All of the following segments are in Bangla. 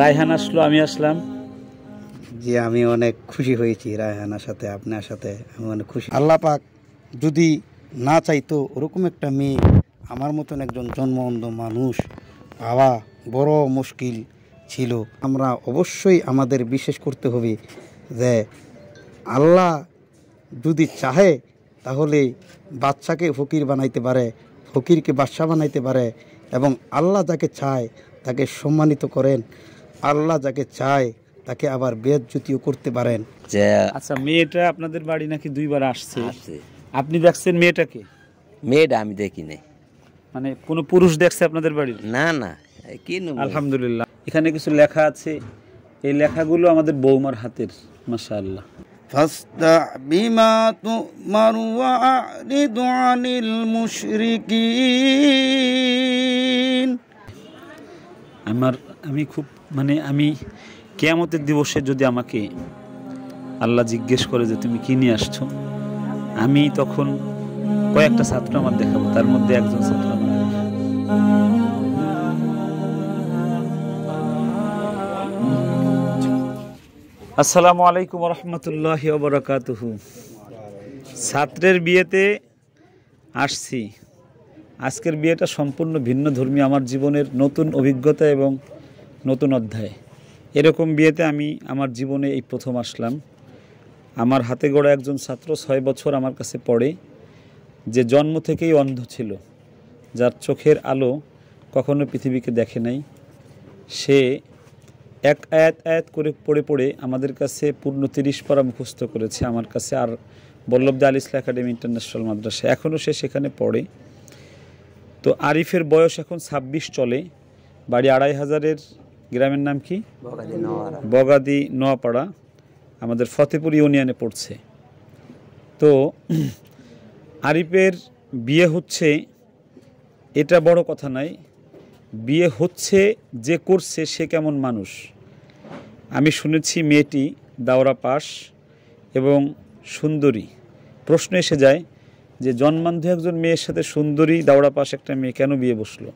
রায়হান আসলো আমি আসলাম জি আমি অনেক খুশি হয়েছি রায়হানার সাথে আপনার সাথে আমি অনেক খুশি আল্লাহ পাক যদি না চাইতো ওরকম একটা মেয়ে আমার মতন একজন জন্মবন্ধ মানুষ পাওয়া বড় মুশকিল ছিল আমরা অবশ্যই আমাদের বিশেষ করতে হবে যে আল্লাহ যদি চাহে তাহলে বাচ্চাকে ফকির বানাইতে পারে ফকিরকে বাচ্চা বানাইতে পারে এবং আল্লাহ যাকে চায় তাকে সম্মানিত করেন আল্লাহ যাকে চায় তাকে আবার বেদ জুতিও করতে পারেন আচ্ছা মেয়েটা আপনাদের বাড়ি নাকি দুইবার আসছে আপনি দেখছেন মেয়েটাকে মেয়েটা আমি দেখি নাই মানে কোনো পুরুষ দেখছে আপনাদের বাড়ির না না কি আলহামদুলিল্লাহ এখানে কিছু লেখা আছে এই লেখাগুলো আমাদের বৌমার হাতের মাসা আল্লাহ بما تؤمر وأعرض عن المشركين আমার আমি খুব মানে আমি কেয়ামতের দিবসে যদি আমাকে আল্লাহ জিজ্ঞেস করে যে তুমি কী নিয়ে আসছো আমি তখন কয়েকটা ছাত্র আমার দেখাবো তার মধ্যে একজন ছাত্র আমার আসসালামু আলাইকুম রহমতুল্লাহ বরকাত ছাত্রের বিয়েতে আসছি আজকের বিয়েটা সম্পূর্ণ ভিন্ন ধর্মী আমার জীবনের নতুন অভিজ্ঞতা এবং নতুন অধ্যায় এরকম বিয়েতে আমি আমার জীবনে এই প্রথম আসলাম আমার হাতে গড়া একজন ছাত্র ছয় বছর আমার কাছে পড়ে যে জন্ম থেকেই অন্ধ ছিল যার চোখের আলো কখনো পৃথিবীকে দেখে নাই সে এক আয়াত আয়াত করে পড়ে পড়ে আমাদের কাছে পূর্ণ তিরিশ পরা মুখস্থ করেছে আমার কাছে আর বল্লভদা আল ইসলা একাডেমি ইন্টারন্যাশনাল মাদ্রাসা এখনও সে সেখানে পড়ে তো আরিফের বয়স এখন ছাব্বিশ চলে বাড়ি আড়াই হাজারের গ্রামের নাম কি বগাদি নোয়াপাড়া আমাদের ফতেপুর ইউনিয়নে পড়ছে তো আরিফের বিয়ে হচ্ছে এটা বড় কথা নাই বিয়ে হচ্ছে যে করছে সে কেমন মানুষ আমি শুনেছি মেয়েটি দাওরা পাশ এবং সুন্দরী প্রশ্ন এসে যায় যে জন্মান্ধ একজন মেয়ের সাথে সুন্দরী দাওরা পাশ একটা মেয়ে কেন বিয়ে বসলো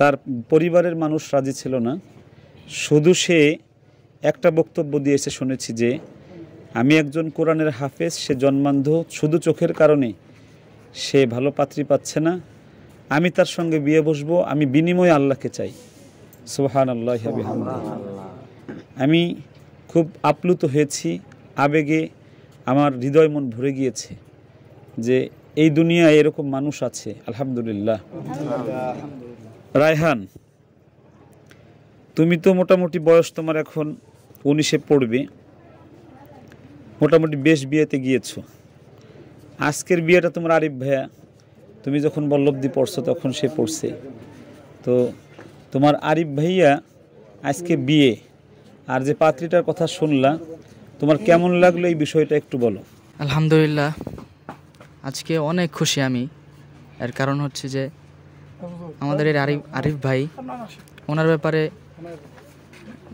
তার পরিবারের মানুষ রাজি ছিল না শুধু সে একটা বক্তব্য দিয়েছে শুনেছি যে আমি একজন কোরআনের হাফেজ সে জন্মান্ধ শুধু চোখের কারণে সে ভালো পাত্রী পাচ্ছে না আমি তার সঙ্গে বিয়ে বসবো আমি বিনিময়ে আল্লাহকে চাই সোহান আল্লাহ আমি খুব আপ্লুত হয়েছি আবেগে আমার হৃদয় মন ভরে গিয়েছে যে এই দুনিয়ায় এরকম মানুষ আছে আলহামদুলিল্লাহ রায়হান তুমি তো মোটামুটি বয়স তোমার এখন উনিশে পড়বে মোটামুটি বেশ বিয়েতে গিয়েছো আজকের বিয়েটা তোমার আরিফ ভাইয়া তুমি যখন বল্লব্দি পড়ছো তখন সে পড়ছে তো তোমার আরিফ ভাইয়া আজকে বিয়ে আর যে পাত্রীটার কথা শুনলা তোমার কেমন লাগলো এই বিষয়টা একটু বলো আলহামদুলিল্লাহ আজকে অনেক খুশি আমি এর কারণ হচ্ছে যে আমাদের এর আরিফ আরিফ ভাই ওনার ব্যাপারে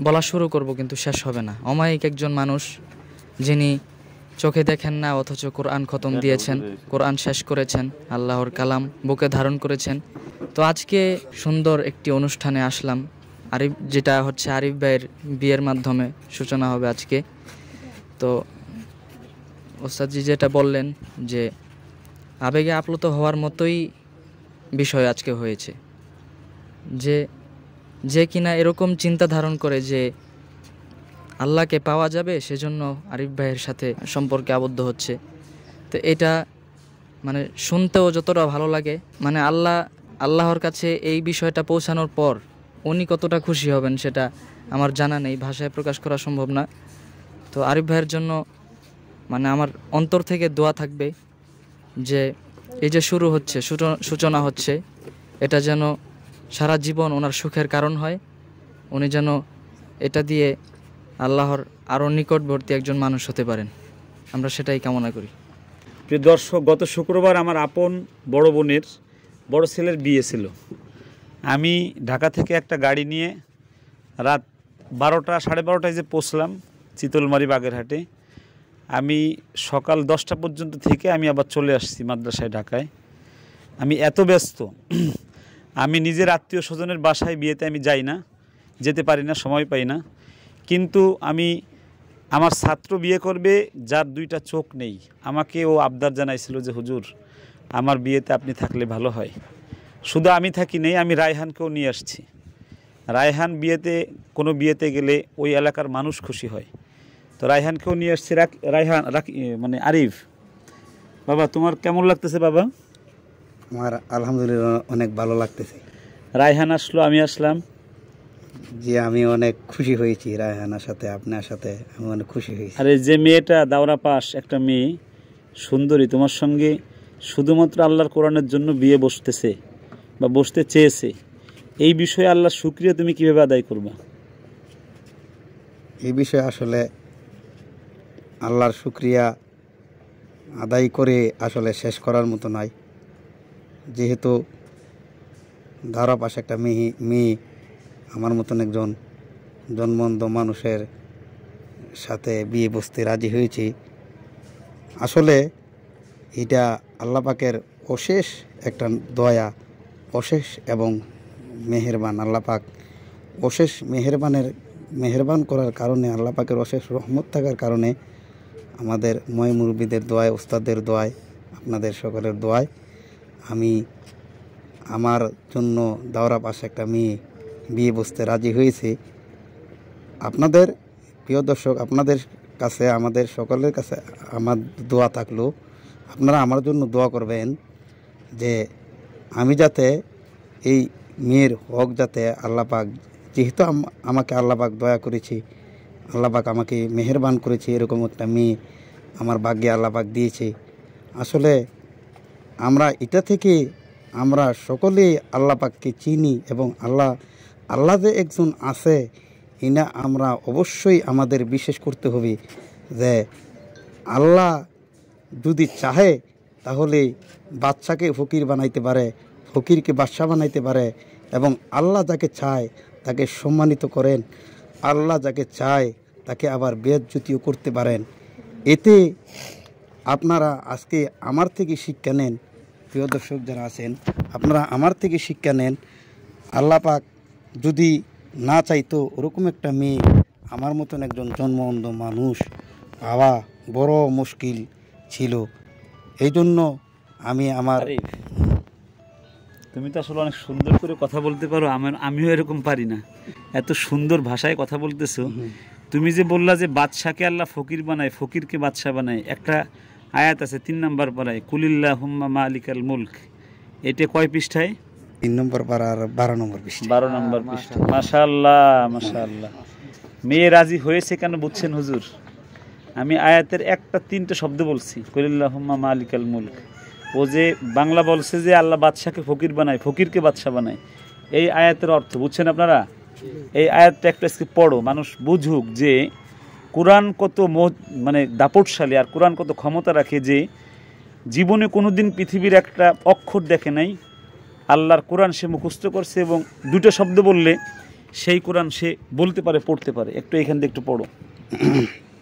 বলা শুরু করব কিন্তু শেষ হবে না অমায়িক একজন মানুষ যিনি চোখে দেখেন না অথচ কোরআন খতম দিয়েছেন কোরআন শেষ করেছেন আল্লাহর কালাম বুকে ধারণ করেছেন তো আজকে সুন্দর একটি অনুষ্ঠানে আসলাম আরিফ যেটা হচ্ছে আরিফ ভাইয়ের বিয়ের মাধ্যমে সূচনা হবে আজকে তো ওস্তাদজি যেটা বললেন যে আবেগে আপ্লুত হওয়ার মতোই বিষয় আজকে হয়েছে যে যে কিনা এরকম চিন্তা ধারণ করে যে আল্লাহকে পাওয়া যাবে সেজন্য আরিফ ভাইয়ের সাথে সম্পর্কে আবদ্ধ হচ্ছে তো এটা মানে শুনতেও যতটা ভালো লাগে মানে আল্লাহ আল্লাহর কাছে এই বিষয়টা পৌঁছানোর পর উনি কতটা খুশি হবেন সেটা আমার জানা নেই ভাষায় প্রকাশ করা সম্ভব না তো আরিফ ভাইয়ের জন্য মানে আমার অন্তর থেকে দোয়া থাকবে যে এই যে শুরু হচ্ছে সূচনা হচ্ছে এটা যেন সারা জীবন ওনার সুখের কারণ হয় উনি যেন এটা দিয়ে আল্লাহর আরও নিকটবর্তী একজন মানুষ হতে পারেন আমরা সেটাই কামনা করি প্রিয় দর্শক গত শুক্রবার আমার আপন বড় বোনের বড় ছেলের বিয়ে ছিল আমি ঢাকা থেকে একটা গাড়ি নিয়ে রাত বারোটা সাড়ে বারোটায় যে পৌঁছলাম চিতলমারি বাগেরহাটে আমি সকাল দশটা পর্যন্ত থেকে আমি আবার চলে আসছি মাদ্রাসায় ঢাকায় আমি এত ব্যস্ত আমি নিজের আত্মীয় স্বজনের বাসায় বিয়েতে আমি যাই না যেতে পারি না সময় পাই না কিন্তু আমি আমার ছাত্র বিয়ে করবে যার দুইটা চোখ নেই আমাকে ও আবদার জানাইছিল যে হুজুর আমার বিয়েতে আপনি থাকলে ভালো হয় শুধু আমি থাকি নেই আমি রায়হানকেও নিয়ে আসছি রায়হান বিয়েতে কোনো বিয়েতে গেলে ওই এলাকার মানুষ খুশি হয় তো রায়হানকেও নিয়ে এসছি রায়হান মানে আরিফ বাবা তোমার কেমন লাগতেছে বাবা আমার আলহামদুলিল্লাহ অনেক ভালো লাগতেছে রায়হান আসলো আমি আসলাম যে আমি অনেক খুশি হয়েছি রায়হানার সাথে আপনার সাথে আমি অনেক খুশি হয়েছি আরে যে মেয়েটা দাওরা পাশ একটা মেয়ে সুন্দরী তোমার সঙ্গে শুধুমাত্র আল্লাহর কোরআনের জন্য বিয়ে বসতেছে বা বসতে চেয়েছে এই বিষয়ে আল্লাহ শুক্রিয়া তুমি কিভাবে আদায় করবা এই বিষয়ে আসলে আল্লাহর শুক্রিয়া আদায় করে আসলে শেষ করার মতো নয় যেহেতু ধারা পাশে একটা মেহি মেয়ে আমার মতন একজন জন্মন্ধ মানুষের সাথে বিয়ে বসতে রাজি হয়েছি আসলে এটা আল্লাপাকের অশেষ একটা দয়া অশেষ এবং মেহেরবান আল্লাপাক অশেষ মেহেরবানের মেহেরবান করার কারণে আল্লাপাকের অশেষ রহমত থাকার কারণে আমাদের ময় মুরব্বীদের দোয়ায় ওস্তাদের দোয়ায় আপনাদের সকলের দোয়ায় আমি আমার জন্য দাওরা পাশে একটা মেয়ে বিয়ে বসতে রাজি হয়েছে আপনাদের প্রিয় দর্শক আপনাদের কাছে আমাদের সকলের কাছে আমার দোয়া থাকলো আপনারা আমার জন্য দোয়া করবেন যে আমি যাতে এই মেয়ের হক যাতে আল্লাপাক যেহেতু আমাকে আল্লাপাক দয়া করেছি আল্লাপাক আমাকে মেহেরবান করেছে এরকম একটা মেয়ে আমার ভাগ্যে আল্লাপাক দিয়েছে আসলে আমরা এটা থেকে আমরা সকলেই আল্লাপাককে চিনি এবং আল্লাহ আল্লাহ যে একজন আছে ইনা আমরা অবশ্যই আমাদের বিশেষ করতে হবে যে আল্লাহ যদি চাহে তাহলে বাচ্চাকে ফকির বানাইতে পারে ফকিরকে বাচ্চা বানাইতে পারে এবং আল্লাহ যাকে চায় তাকে সম্মানিত করেন আল্লাহ যাকে চায় তাকে আবার বেদচ্যুতিও করতে পারেন এতে আপনারা আজকে আমার থেকে শিক্ষা নেন প্রিয় দর্শক যারা আছেন আপনারা আমার থেকে শিক্ষা নেন আল্লাহ পাক যদি না চাইতো ওরকম একটা মেয়ে আমার মতন একজন অন্ধ মানুষ পাওয়া বড় মুশকিল ছিল এই জন্য আমি আমার তুমি তো আসলে অনেক সুন্দর করে কথা বলতে পারো আমার আমিও এরকম পারি না এত সুন্দর ভাষায় কথা বলতেছো তুমি যে বললা যে বাদশাকে আল্লাহ ফকির বানায় ফকিরকে বাদশাহ বানায় একটা আয়াত আছে তিন নম্বর পাড়ায় কুলিল্লা হুম্মা মা আলিকাল মুল্ক এটা কয় পৃষ্ঠায় তিন নম্বর আর বারো নম্বর পৃষ্ঠা বারো নম্বর পৃষ্ঠা মাশাল্লাহ মাশাল্লাহ মেয়ে রাজি হয়েছে কেন বুঝছেন হুজুর আমি আয়াতের একটা তিনটে শব্দ বলছি কুলিল্লা হুম্মা মা আলিকাল মুল্ক ও যে বাংলা বলছে যে আল্লাহ বাদশাহকে ফকির বানায় ফকিরকে বাদশাহ বানায় এই আয়াতের অর্থ বুঝছেন আপনারা এই আয়াতটা একটা আজকে পড়ো মানুষ বুঝুক যে কোরআন কত মানে দাপটশালী আর কোরআন কত ক্ষমতা রাখে যে জীবনে কোনো দিন পৃথিবীর একটা অক্ষর দেখে নাই আল্লাহর কোরআন সে মুখস্থ করছে এবং দুটো শব্দ বললে সেই কোরআন সে বলতে পারে পড়তে পারে একটু এখান থেকে একটু পড়ো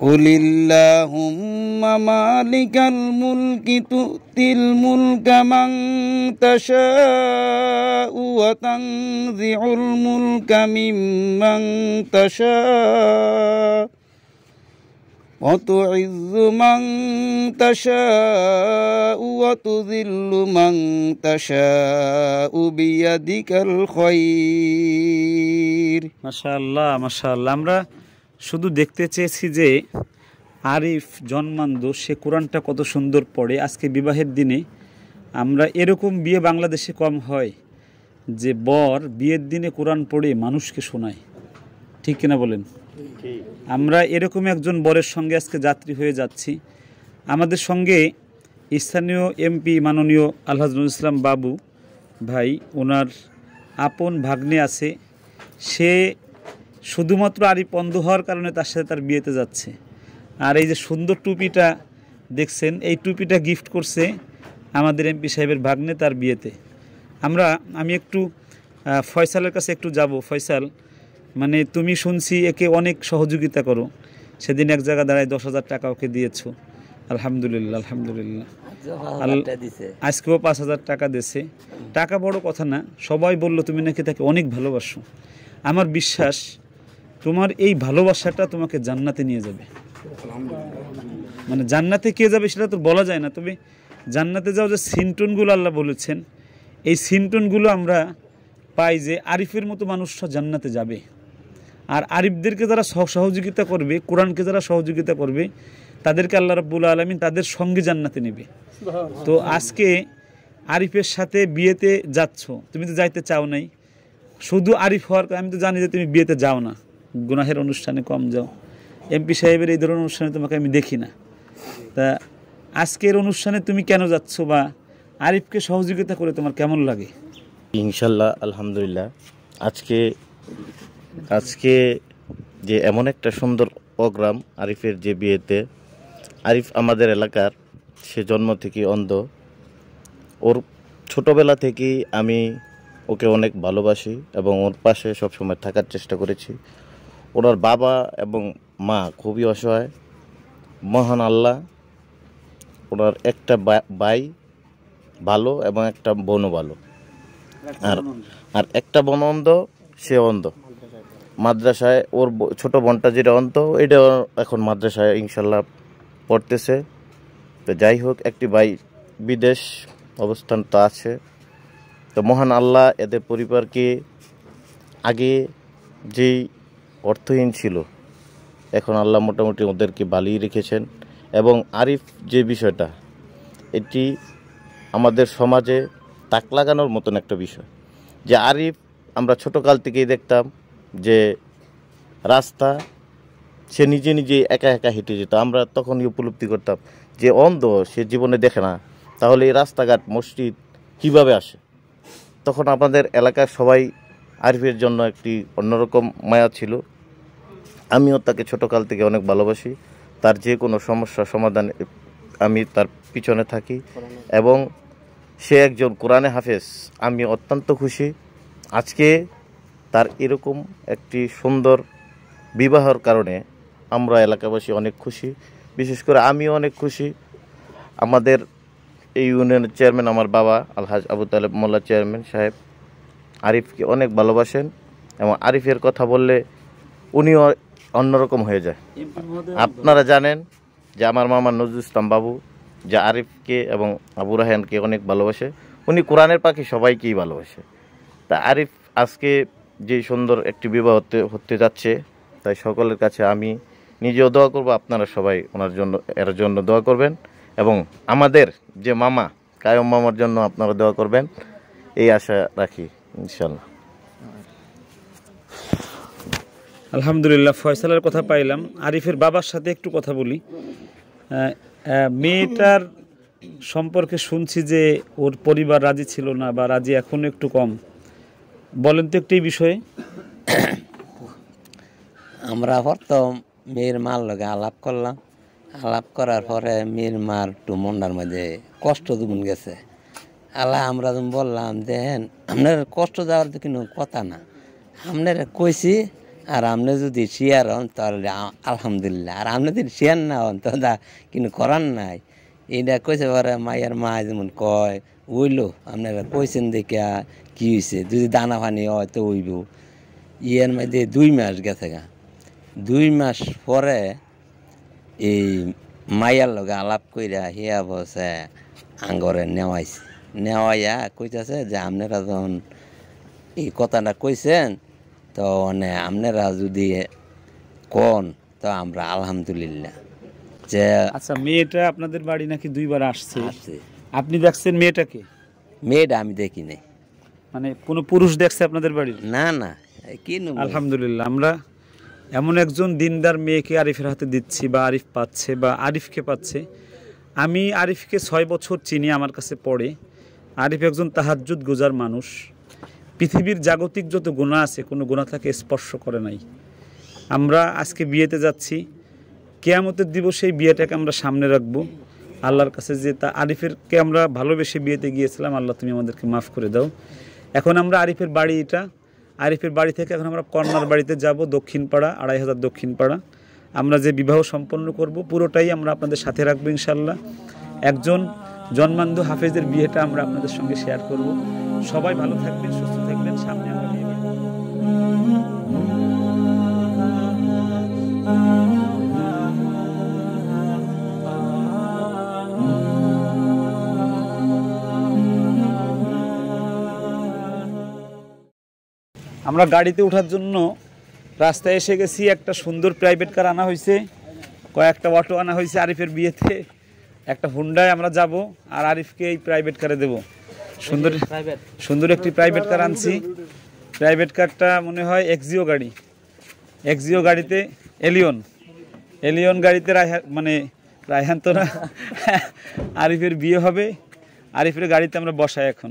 قل اللهم مالك الملك تؤتي الملك من تشاء وتنزع الملك ممن تشاء وتعز من تشاء وتذل من تشاء بيدك الخير ما شاء الله ما شاء الله শুধু দেখতে চেয়েছি যে আরিফ জন্মান্দ সে কোরআনটা কত সুন্দর পড়ে আজকে বিবাহের দিনে আমরা এরকম বিয়ে বাংলাদেশে কম হয় যে বর বিয়ের দিনে কোরআন পড়ে মানুষকে শোনায় ঠিক কিনা বলেন আমরা এরকম একজন বরের সঙ্গে আজকে যাত্রী হয়ে যাচ্ছি আমাদের সঙ্গে স্থানীয় এমপি মাননীয় আলহাজনুল ইসলাম বাবু ভাই ওনার আপন ভাগ্নে আছে সে শুধুমাত্র আরিফ অন্ধ হওয়ার কারণে তার সাথে তার বিয়েতে যাচ্ছে আর এই যে সুন্দর টুপিটা দেখছেন এই টুপিটা গিফট করছে আমাদের এমপি সাহেবের ভাগ্নে তার বিয়েতে আমরা আমি একটু ফয়সালের কাছে একটু যাব ফয়সাল মানে তুমি শুনছি একে অনেক সহযোগিতা করো সেদিন এক জায়গা দাঁড়ায় দশ হাজার টাকা ওকে দিয়েছ আলহামদুলিল্লাহ আলহামদুলিল্লাহ আচ্ছা, আজকেও পাঁচ হাজার টাকা দিয়েছে টাকা বড় কথা না সবাই বলল তুমি নাকি তাকে অনেক ভালোবাসো আমার বিশ্বাস তোমার এই ভালোবাসাটা তোমাকে জান্নাতে নিয়ে যাবে মানে জান্নাতে কে যাবে সেটা তো বলা যায় না তবে জান্নাতে যাও যে সিনটুনগুলো আল্লাহ বলেছেন এই সিনটুনগুলো আমরা পাই যে আরিফের মতো মানুষরা জান্নাতে যাবে আর আরিফদেরকে যারা সহযোগিতা করবে কোরআনকে যারা সহযোগিতা করবে তাদেরকে আল্লাহ রাব্বুল আলমিন তাদের সঙ্গে জান্নাতে নেবে তো আজকে আরিফের সাথে বিয়েতে যাচ্ছ তুমি তো যাইতে চাও নাই শুধু আরিফ হওয়ার আমি তো জানি যে তুমি বিয়েতে যাও না গুনাহের অনুষ্ঠানে কম যাও এমপি সাহেবের এই ধরনের অনুষ্ঠানে তোমাকে আমি দেখি না তা আজকের অনুষ্ঠানে তুমি কেন যাচ্ছ বা আরিফকে সহযোগিতা করে তোমার কেমন লাগে ইনশাল্লাহ আলহামদুলিল্লাহ আজকে আজকে যে এমন একটা সুন্দর প্রোগ্রাম আরিফের যে বিয়েতে আরিফ আমাদের এলাকার সে জন্ম থেকে অন্ধ ওর ছোটোবেলা থেকেই আমি ওকে অনেক ভালোবাসি এবং ওর পাশে সবসময় থাকার চেষ্টা করেছি ওনার বাবা এবং মা খুবই অসহায় মহান আল্লাহ ওনার একটা ভাই ভালো এবং একটা বন ভালো আর আর একটা বন অন্ধ সে অন্ধ মাদ্রাসায় ওর ছোট বোনটা যেটা অন্ধ এটা এখন মাদ্রাসায় ইনশাল্লাহ পড়তেছে তো যাই হোক একটি বাই বিদেশ অবস্থান তো আছে তো মহান আল্লাহ এদের পরিবারকে আগে যেই অর্থহীন ছিল এখন আল্লাহ মোটামুটি ওদেরকে বালিয়ে রেখেছেন এবং আরিফ যে বিষয়টা এটি আমাদের সমাজে তাক লাগানোর মতন একটা বিষয় যে আরিফ আমরা ছোটোকাল থেকেই দেখতাম যে রাস্তা সে নিজে নিজে একা একা হেঁটে যেত আমরা তখনই উপলব্ধি করতাম যে অন্ধ সে জীবনে দেখে না তাহলে এই রাস্তাঘাট মসজিদ কিভাবে আসে তখন আমাদের এলাকার সবাই আরিফের জন্য একটি অন্যরকম মায়া ছিল আমিও তাকে ছোটোকাল থেকে অনেক ভালোবাসি তার যে কোনো সমস্যা সমাধানে আমি তার পিছনে থাকি এবং সে একজন কোরআনে হাফেজ আমি অত্যন্ত খুশি আজকে তার এরকম একটি সুন্দর বিবাহর কারণে আমরা এলাকাবাসী অনেক খুশি বিশেষ করে আমিও অনেক খুশি আমাদের এই ইউনিয়নের চেয়ারম্যান আমার বাবা আলহাজ আবু তালেব মোল্লা চেয়ারম্যান সাহেব আরিফকে অনেক ভালোবাসেন এবং আরিফের কথা বললে উনিও অন্যরকম হয়ে যায় আপনারা জানেন যে আমার মামা নজরুল ইসলাম বাবু যে আরিফকে এবং আবু রাহানকে অনেক ভালোবাসে উনি কোরআনের পাখি সবাইকেই ভালোবাসে তা আরিফ আজকে যে সুন্দর একটি বিবাহ হতে হতে যাচ্ছে তাই সকলের কাছে আমি নিজেও দোয়া করব আপনারা সবাই ওনার জন্য এর জন্য দোয়া করবেন এবং আমাদের যে মামা কায়ম মামার জন্য আপনারা দোয়া করবেন এই আশা রাখি ইনশাল্লাহ আলহামদুলিল্লাহ ফয়সালের কথা পাইলাম আরিফের বাবার সাথে একটু কথা বলি মেয়েটার সম্পর্কে শুনছি যে ওর পরিবার রাজি ছিল না বা রাজি এখন একটু কম বলেন তো একটি বিষয়ে আমরা তো মেয়ের মার লগে আলাপ করলাম আলাপ করার পরে মেয়ের মার একটু মন্ডার মাঝে কষ্ট দুগুন গেছে আল্লাহ আমরা যখন বললাম দেন আপনার কষ্ট যাওয়ার তো কোনো কথা না আপনার কইছি আর আপনি যদি শিয়ার হন তাহলে আলহামদুলিল্লাহ আর আপনি যদি শিয়ার না হন তো দা কিন্তু করার নাই এটা কইছে পরে মায়ের মা যেমন কয় উইলো আপনারা কইছেন দেখে কী হয়েছে যদি দানা পানি হয় তো উইব ইয়ের মধ্যে দুই মাস গেছে গা দুই মাস পরে এই মায়ার লগে আলাপ কইরা হিয়া বসে আঙ্গরে নেওয়াইছে নেওয়াইয়া হ্যাঁ, কইতেছে যে আপনারা যখন এই কথাটা কইছেন তো মানে হ্যাঁ, আপনারা যদি কন তো আমরা আলহামদুলিল্লাহ যে আচ্ছা মেয়েটা আপনাদের বাড়ি নাকি দুইবার আসছে আপনি দেখছেন মেয়েটাকে মেয়েটা আমি দেখি নাই মানে কোনো পুরুষ দেখছে আপনাদের বাড়ির না না কি আলহামদুলিল্লাহ আমরা এমন একজন দিনদার মেয়েকে আরিফের হাতে দিচ্ছি বা আরিফ পাচ্ছে বা আরিফকে পাচ্ছে আমি আরিফকে ছয় বছর চিনি আমার কাছে পড়ে আরিফ একজন তাহাজুদ গুজার মানুষ পৃথিবীর জাগতিক যত গুণা আছে কোনো গুণা তাকে স্পর্শ করে নাই আমরা আজকে বিয়েতে যাচ্ছি কেয়ামতের দিবসে এই বিয়েটাকে আমরা সামনে রাখবো আল্লাহর কাছে যে তা আরিফেরকে আমরা ভালোবেসে বিয়েতে গিয়েছিলাম আল্লাহ তুমি আমাদেরকে মাফ করে দাও এখন আমরা আরিফের বাড়ি এটা আরিফের বাড়ি থেকে এখন আমরা কর্নার বাড়িতে যাব দক্ষিণপাড়া আড়াই হাজার দক্ষিণপাড়া আমরা যে বিবাহ সম্পন্ন করব পুরোটাই আমরা আপনাদের সাথে রাখবো ইনশাল্লাহ একজন জন্মান্ধ হাফেজের বিয়েটা আমরা আপনাদের সঙ্গে শেয়ার করব সবাই ভালো থাকবেন সুস্থ থাকবেন সামনে আমরা বিয়ে আমরা গাড়িতে ওঠার জন্য রাস্তায় এসে গেছি একটা সুন্দর প্রাইভেট কার আনা হয়েছে কয়েকটা অটো আনা হয়েছে আরিফের বিয়েতে একটা হুন্ডায় আমরা যাব আর আরিফকে এই প্রাইভেট কারে দেব সুন্দর সুন্দর একটি প্রাইভেট কার আনছি প্রাইভেট কারটা মনে হয় এক্সিও গাড়ি এক্সিও গাড়িতে এলিয়ন এলিয়ন গাড়িতে রায়হান মানে রায়হান তো না আরিফের বিয়ে হবে আরিফের গাড়িতে আমরা বসাই এখন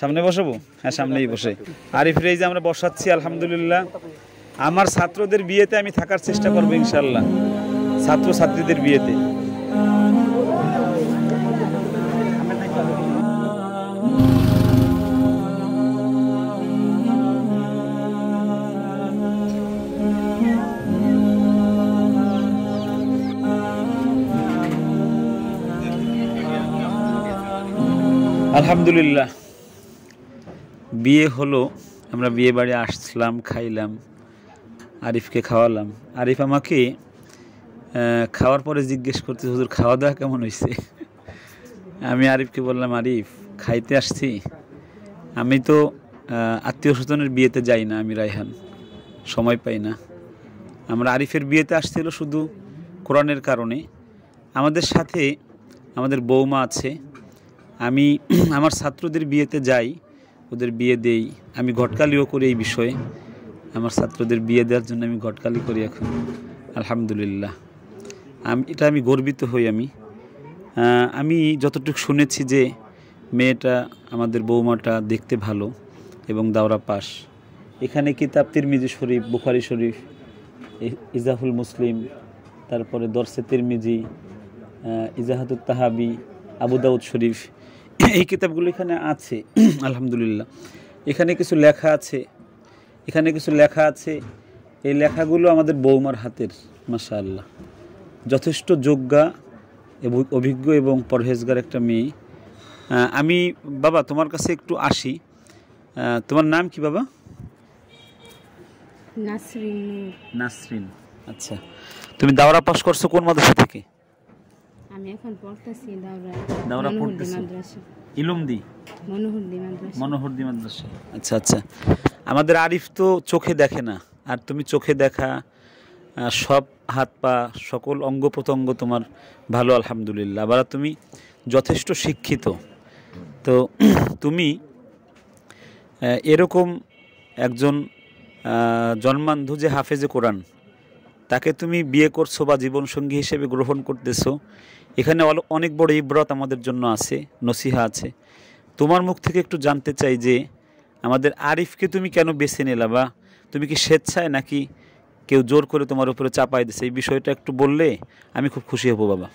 সামনে বসাবো হ্যাঁ সামনেই বসে আরিফের এই যে আমরা বসাচ্ছি আলহামদুলিল্লাহ আমার ছাত্রদের বিয়েতে আমি থাকার চেষ্টা করবো ইনশাল্লাহ ছাত্র ছাত্রীদের বিয়েতে আলহামদুলিল্লাহ বিয়ে হলো আমরা বিয়ে বাড়ি আসলাম খাইলাম আরিফকে খাওয়ালাম আরিফ আমাকে খাওয়ার পরে জিজ্ঞেস করতে হুজুর খাওয়া দাওয়া কেমন হয়েছে আমি আরিফকে বললাম আরিফ খাইতে আসছি আমি তো আত্মীয় স্বজনের বিয়েতে যাই না আমি রায়হান সময় পাই না আমরা আরিফের বিয়েতে আসছিল শুধু কোরআনের কারণে আমাদের সাথে আমাদের বৌমা আছে আমি আমার ছাত্রদের বিয়েতে যাই ওদের বিয়ে দেই আমি ঘটকালিও করি এই বিষয়ে আমার ছাত্রদের বিয়ে দেওয়ার জন্য আমি ঘটকালি করি এখন আলহামদুলিল্লাহ আমি এটা আমি গর্বিত হই আমি আমি যতটুকু শুনেছি যে মেয়েটা আমাদের বৌমাটা দেখতে ভালো এবং দাওরা পাশ এখানে কিতাব তিরমিজি শরীফ বুখারি শরীফ ইজাহুল মুসলিম তারপরে দর্শে তিরমিজি ইজাহাতুত তাহাবি আবুদাউদ শরীফ এই কিতাবগুলো এখানে আছে আলহামদুলিল্লাহ এখানে কিছু লেখা আছে এখানে কিছু লেখা আছে এই লেখাগুলো আমাদের বৌমার হাতের মাসা যথেষ্ট যোগ্যা অভিজ্ঞ এবং পরহেজগার একটা মেয়ে আমি বাবা তোমার কাছে একটু আসি তোমার নাম কি বাবা নাসরিন নাসরিন আচ্ছা তুমি দাওরা পাশ করছো কোন মাদ্রাসা থেকে ইলুমদি আচ্ছা আচ্ছা আমাদের আরিফ তো চোখে দেখে না আর তুমি চোখে দেখা সব হাত পা সকল অঙ্গ প্রত্যঙ্গ তোমার ভালো আলহামদুলিল্লাহ আবার তুমি যথেষ্ট শিক্ষিত তো তুমি এরকম একজন জন্মান্ধ যে হাফেজে কোরআন তাকে তুমি বিয়ে করছো বা জীবনসঙ্গী হিসেবে গ্রহণ করতেছো এখানে অনেক বড় ইব্রত আমাদের জন্য আছে নসিহা আছে তোমার মুখ থেকে একটু জানতে চাই যে আমাদের আরিফকে তুমি কেন বেছে নিলা বা তুমি কি স্বেচ্ছায় নাকি কেউ জোর করে তোমার উপরে চাপাই দিছে এই বিষয়টা একটু বললে আমি খুব খুশি হব বাবা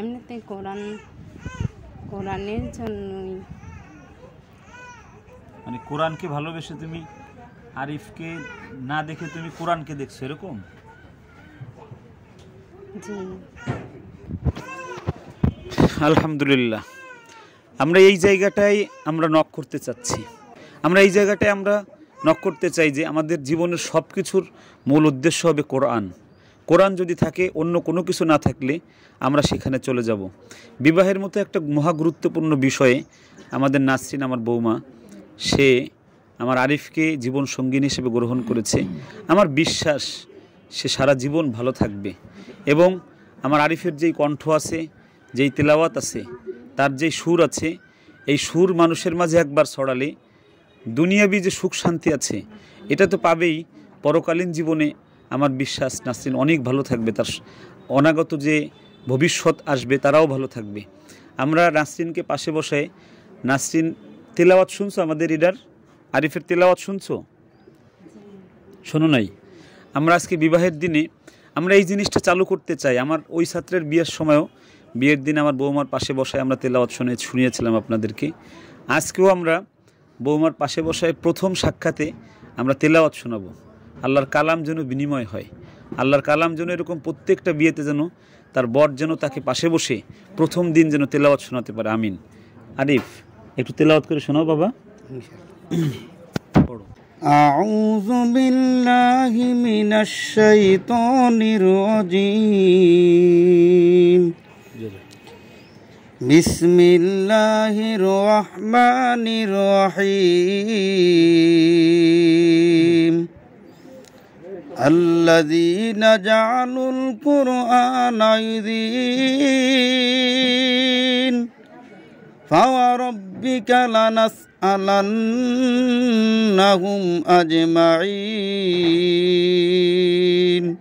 এমনিতে কোরআন কোরআনের মানে কোরআনকে ভালোবেসে তুমি আরিফকে না দেখে তুমি কোরআনকে দেখছো এরকম আলহামদুলিল্লাহ আমরা এই জায়গাটাই আমরা নক করতে চাচ্ছি আমরা এই জায়গাটায় আমরা নক করতে চাই যে আমাদের জীবনের সব কিছুর মূল উদ্দেশ্য হবে কোরআন কোরআন যদি থাকে অন্য কোনো কিছু না থাকলে আমরা সেখানে চলে যাব বিবাহের মতো একটা মহা গুরুত্বপূর্ণ বিষয়ে আমাদের নাসরিন আমার বৌমা সে আমার আরিফকে জীবন সঙ্গিনী হিসেবে গ্রহণ করেছে আমার বিশ্বাস সে সারা জীবন ভালো থাকবে এবং আমার আরিফের যেই কণ্ঠ আছে যেই তেলাওয়াত আছে তার যেই সুর আছে এই সুর মানুষের মাঝে একবার ছড়ালে দুনিয়াবি যে সুখ শান্তি আছে এটা তো পাবেই পরকালীন জীবনে আমার বিশ্বাস নাসরিন অনেক ভালো থাকবে তার অনাগত যে ভবিষ্যৎ আসবে তারাও ভালো থাকবে আমরা নাসরিনকে পাশে বসে নাসরিন তেলাওয়াত শুনছো আমাদের রিডার আরিফের তেলাওয়াত শুনছো শোনো নাই আমরা আজকে বিবাহের দিনে আমরা এই জিনিসটা চালু করতে চাই আমার ওই ছাত্রের বিয়ের সময়ও বিয়ের দিন আমার বৌমার পাশে বসায় আমরা তেলাওয়াত শুনে শুনিয়েছিলাম আপনাদেরকে আজকেও আমরা বৌমার পাশে বসায় প্রথম সাক্ষাতে আমরা তেলাওয়াত শোনাবো আল্লাহর কালাম যেন বিনিময় হয় আল্লাহর কালাম যেন এরকম প্রত্যেকটা বিয়েতে যেন তার বর যেন তাকে পাশে বসে প্রথম দিন যেন তেলাওয়াত শোনাতে পারে আমিন আরিফ একটু তেলাওয়াত করে শোনাও বাবা أعوذ بالله من الشيطان الرجيم بسم الله الرحمن الرحيم الذين جعلوا القرآن عيدين فوربك لنسألنهم أجمعين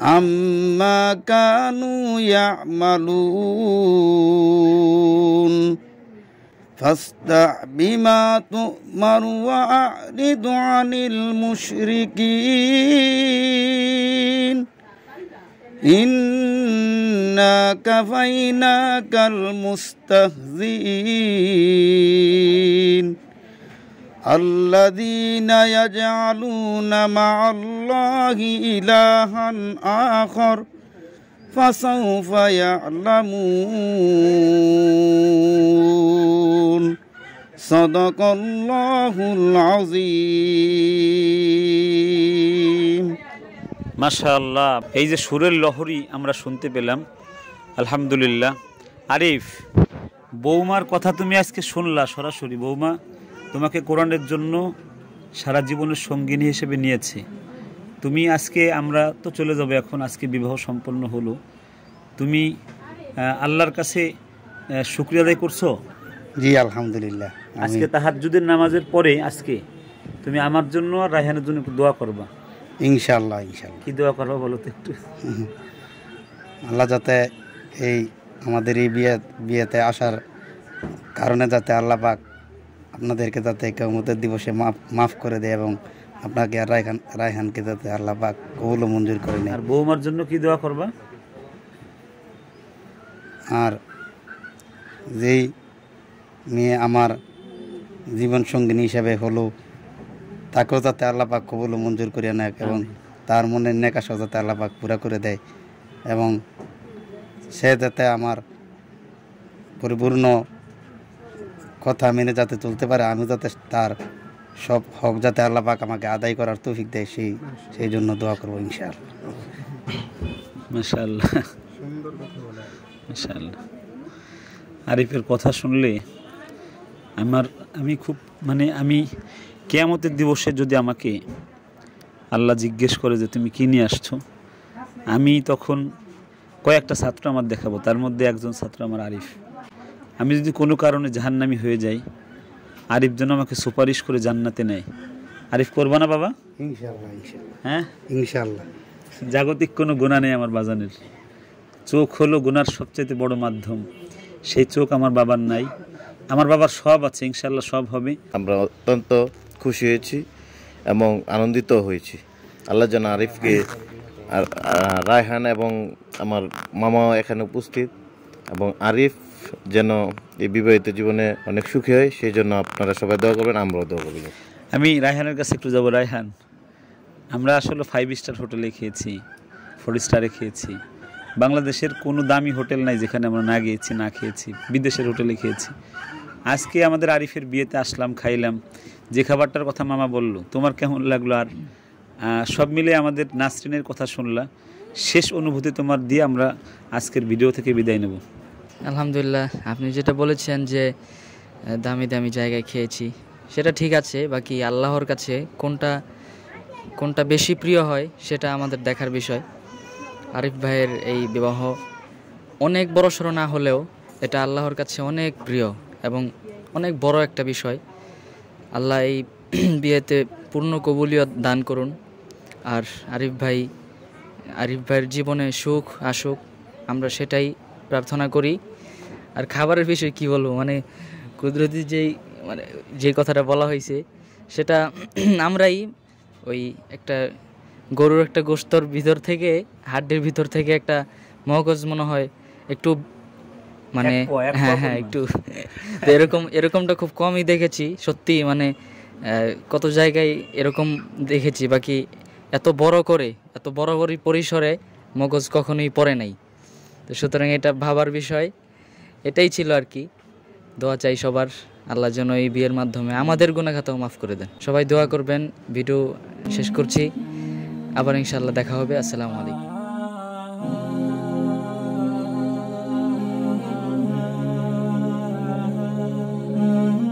عما كانوا يعملون فاستع بما تؤمر وأعرض عن المشركين إنا كفيناك المستهزئين الذين يجعلون مع الله إلها آخر فسوف يعلمون صدق الله العظيم মাশাল্লাহ এই যে সুরের লহরি আমরা শুনতে পেলাম আলহামদুলিল্লাহ আরিফ বৌমার কথা তুমি আজকে শুনলা সরাসরি বৌমা তোমাকে কোরআনের জন্য সারা জীবনের সঙ্গিনী হিসেবে নিয়েছে তুমি আজকে আমরা তো চলে যাবো এখন আজকে বিবাহ সম্পন্ন হলো তুমি আল্লাহর কাছে শুক্রিয়া আদায় করছো জি আলহামদুলিল্লাহ আজকে তাহার যুদের নামাজের পরে আজকে তুমি আমার জন্য আর রায়হানের জন্য একটু দোয়া করবা ইনশাল্লাহ ইনশাল্লাহ কী দোয়া করবো বলো তো একটু আল্লাহ যাতে এই আমাদের এই বিয়ে বিয়েতে আসার কারণে যাতে আল্লাহ পাক আপনাদেরকে যাতে কেমতের দিবসে মাফ মাফ করে দেয় এবং আপনাকে আর রায়খান রায়হানকে যাতে আল্লাহ পাক কবুল মঞ্জুর করে নেয় আর বৌমার জন্য কি দোয়া করবা আর যেই মেয়ে আমার জীবনসঙ্গিনী হিসাবে হলো তাকেও যাতে আল্লাপাক কবুল মঞ্জুর করিয়া নেয় এবং তার মনের নেকাশা যাতে আল্লাপাক পুরা করে দেয় এবং সে যাতে আমার পরিপূর্ণ কথা মেনে যাতে চলতে পারে আমি যাতে তার সব হক যাতে আল্লাপাক আমাকে আদায় করার তৌফিক দেয় সেই সেই জন্য দোয়া করবো ইনশাল আরিফের কথা শুনলে আমার আমি খুব মানে আমি কেয়ামতের দিবসে যদি আমাকে আল্লাহ জিজ্ঞেস করে যে তুমি কী নিয়ে আসছো আমি তখন কয়েকটা ছাত্র আমার দেখাবো তার মধ্যে একজন ছাত্র আমার আরিফ আমি যদি কোনো কারণে জাহান্নামি হয়ে যাই আরিফ যেন আমাকে সুপারিশ করে জান্নাতে নেয় আরিফ করবা না বাবা হ্যাঁ ইনশাল্লাহ জাগতিক কোনো গোনা নেই আমার বাজানের চোখ হলো গুনার সবচেয়ে বড় মাধ্যম সেই চোখ আমার বাবার নাই আমার বাবার সব আছে ইনশাল্লাহ সব হবে আমরা অত্যন্ত খুশি হয়েছি এবং আনন্দিত হয়েছি আল্লাহ জান আরিফকে আর রায়হান এবং আমার মামা এখানে উপস্থিত এবং আরিফ যেন এই বিবাহিত জীবনে অনেক সুখী হয় সেই জন্য আপনারা সবাই দোয়া করবেন আমরাও দোয়া করবেন আমি রায়হানের কাছে একটু যাবো রায়হান আমরা আসলে ফাইভ স্টার হোটেলে খেয়েছি ফোর স্টারে খেয়েছি বাংলাদেশের কোনো দামি হোটেল নাই যেখানে আমরা না গিয়েছি না খেয়েছি বিদেশের হোটেলে খেয়েছি আজকে আমাদের আরিফের বিয়েতে আসলাম খাইলাম যে খাবারটার কথা মামা বললো তোমার কেমন লাগলো আর সব মিলে আমাদের নাসরিনের কথা শুনলা শেষ অনুভূতি তোমার দিয়ে আমরা আজকের ভিডিও থেকে বিদায় নেব আলহামদুলিল্লাহ আপনি যেটা বলেছেন যে দামি দামি জায়গায় খেয়েছি সেটা ঠিক আছে বাকি আল্লাহর কাছে কোনটা কোনটা বেশি প্রিয় হয় সেটা আমাদের দেখার বিষয় আরিফ ভাইয়ের এই বিবাহ অনেক বড়সড় না হলেও এটা আল্লাহর কাছে অনেক প্রিয় এবং অনেক বড় একটা বিষয় আল্লাহ এই বিয়েতে পূর্ণ কবুলিয়ত দান করুন আর আরিফ ভাই আরিফ ভাইয়ের জীবনে সুখ আসুক আমরা সেটাই প্রার্থনা করি আর খাবারের বিষয়ে কি বলবো মানে কুদরতি যেই মানে যে কথাটা বলা হয়েছে সেটা আমরাই ওই একটা গরুর একটা গোস্তর ভিতর থেকে হাড্ডের ভিতর থেকে একটা মগজ মনে হয় একটু মানে হ্যাঁ হ্যাঁ একটু এরকম এরকমটা খুব কমই দেখেছি সত্যি মানে কত জায়গায় এরকম দেখেছি বাকি এত বড় করে এত বড় বড় পরিসরে মগজ কখনোই পড়ে নাই তো সুতরাং এটা ভাবার বিষয় এটাই ছিল আর কি দোয়া চাই সবার আল্লাহ যেন এই বিয়ের মাধ্যমে আমাদের গুণাখাতাও মাফ করে দেন সবাই দোয়া করবেন ভিডিও শেষ করছি আবার ইনশাল্লাহ দেখা হবে আসসালামু আলাইকুম Mm-hmm.